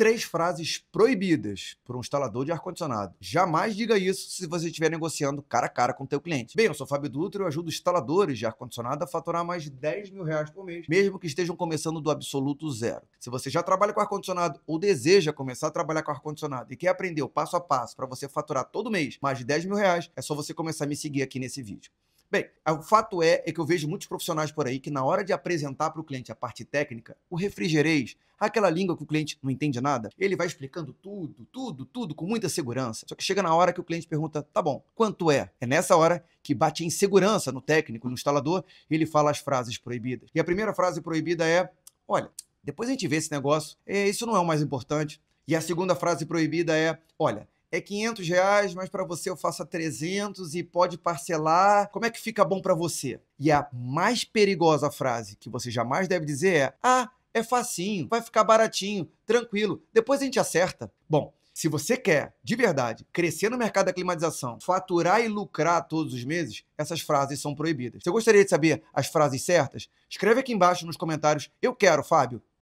três frases proibidas por um instalador de ar-condicionado. Jamais diga isso se você estiver negociando cara a cara com o teu cliente. Bem, eu sou Fábio Dutra e eu ajudo instaladores de ar-condicionado a faturar mais de 10 mil reais por mês, mesmo que estejam começando do absoluto zero. Se você já trabalha com ar-condicionado ou deseja começar a trabalhar com ar-condicionado e quer aprender o passo a passo para você faturar todo mês mais de 10 mil reais, é só você começar a me seguir aqui nesse vídeo. Bem, ah, o fato é, é que eu vejo muitos profissionais por aí que, na hora de apresentar para o cliente a parte técnica, o refrigerês, aquela língua que o cliente não entende nada, ele vai explicando tudo, tudo, tudo, com muita segurança. Só que chega na hora que o cliente pergunta: tá bom, quanto é? É nessa hora que bate insegurança no técnico, no instalador, e ele fala as frases proibidas. E a primeira frase proibida é: olha, depois a gente vê esse negócio, é, isso não é o mais importante. E a segunda frase proibida é: olha, é 500 reais, mas para você eu faço a 300 e pode parcelar. Como é que fica bom para você? E a mais perigosa frase que você jamais deve dizer é: ah, é facinho, vai ficar baratinho, tranquilo, depois a gente acerta. Bom, se você quer, de verdade, crescer no mercado da climatização, faturar e lucrar todos os meses, essas frases são proibidas. Você gostaria de saber as frases certas? Escreve aqui embaixo nos comentários. Eu quero, Fábio.